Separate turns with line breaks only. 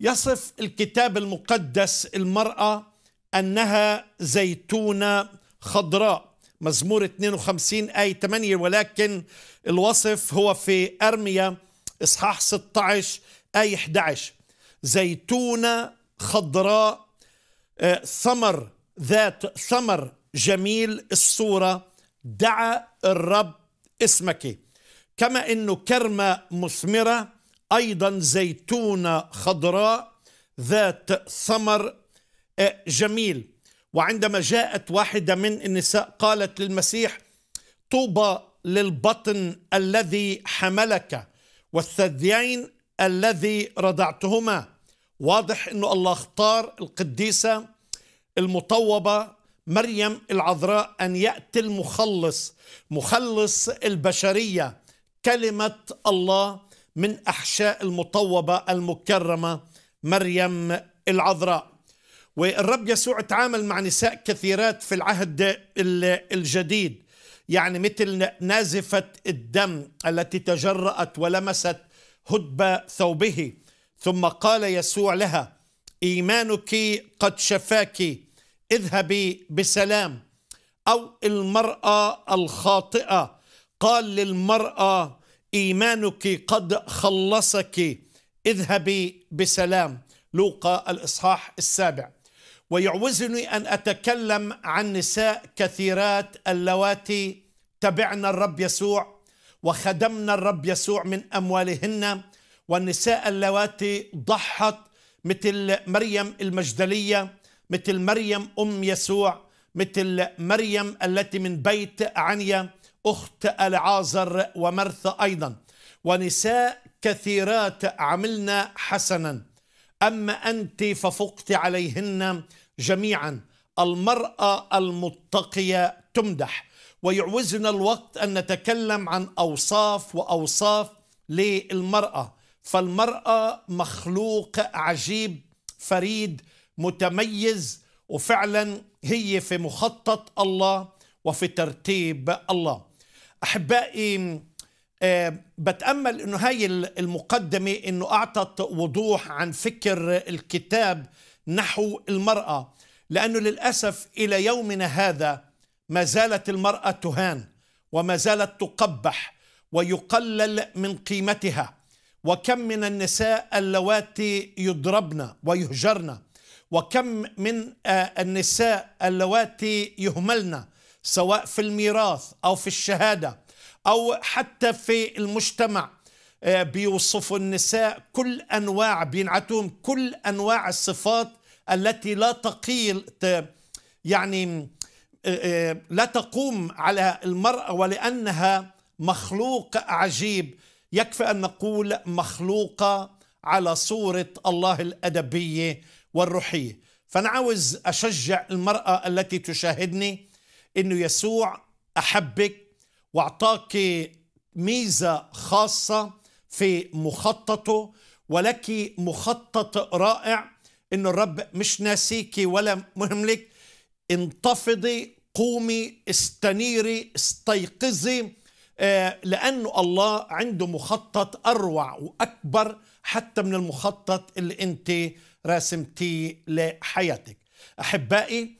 يصف الكتاب المقدس المرأة أنها زيتونة خضراء مزمور 52 آية 8 ولكن الوصف هو في أرميا إصحاح 16 آية 11 زيتونة خضراء آه، ثمر ذات ثمر جميل الصورة دعا الرب اسمك كما أنه كرمة مثمرة أيضا زيتونة خضراء ذات ثمر آه، جميل وعندما جاءت واحدة من النساء قالت للمسيح طوبى للبطن الذي حملك والثديين الذي رضعتهما واضح أنه الله اختار القديسة المطوبة مريم العذراء أن يأتي المخلص مخلص البشرية كلمة الله من أحشاء المطوبة المكرمة مريم العذراء والرب يسوع تعامل مع نساء كثيرات في العهد الجديد يعني مثل نازفة الدم التي تجرأت ولمست هدب ثوبه ثم قال يسوع لها إيمانك قد شفاك اذهبي بسلام أو المرأة الخاطئة قال للمرأة إيمانك قد خلصك اذهبي بسلام لوقا الإصحاح السابع ويعوزني أن أتكلم عن نساء كثيرات اللواتي تبعن الرب يسوع وخدمنا الرب يسوع من أموالهن والنساء اللواتي ضحت مثل مريم المجدلية مثل مريم أم يسوع مثل مريم التي من بيت عنيا أخت العازر ومرثى أيضا ونساء كثيرات عملنا حسنا أما أنت ففقت عليهن جميعا المرأة المتقية تمدح ويعوزنا الوقت أن نتكلم عن أوصاف وأوصاف للمرأة فالمرأة مخلوق عجيب فريد متميز وفعلا هي في مخطط الله وفي ترتيب الله احبائي آه، بتامل انه هاي المقدمه انه اعطت وضوح عن فكر الكتاب نحو المراه لانه للاسف الى يومنا هذا ما زالت المراه تهان وما زالت تقبح ويقلل من قيمتها وكم من النساء اللواتي يضربن ويهجرن وكم من آه، النساء اللواتي يهملن سواء في الميراث أو في الشهادة أو حتى في المجتمع آه، بيوصفوا النساء كل أنواع بينعتهم كل أنواع الصفات التي لا تقيل يعني آه، آه، لا تقوم على المرأة ولأنها مخلوق عجيب يكفي أن نقول مخلوقة على صورة الله الأدبية والروحية فأنا عاوز أشجع المرأة التي تشاهدني انه يسوع احبك واعطاك ميزه خاصه في مخططه ولك مخطط رائع ان الرب مش ناسيك ولا مهملك انتفضي قومي استنيري استيقظي آه، لانه الله عنده مخطط اروع واكبر حتى من المخطط اللي انت راسمتيه لحياتك احبائي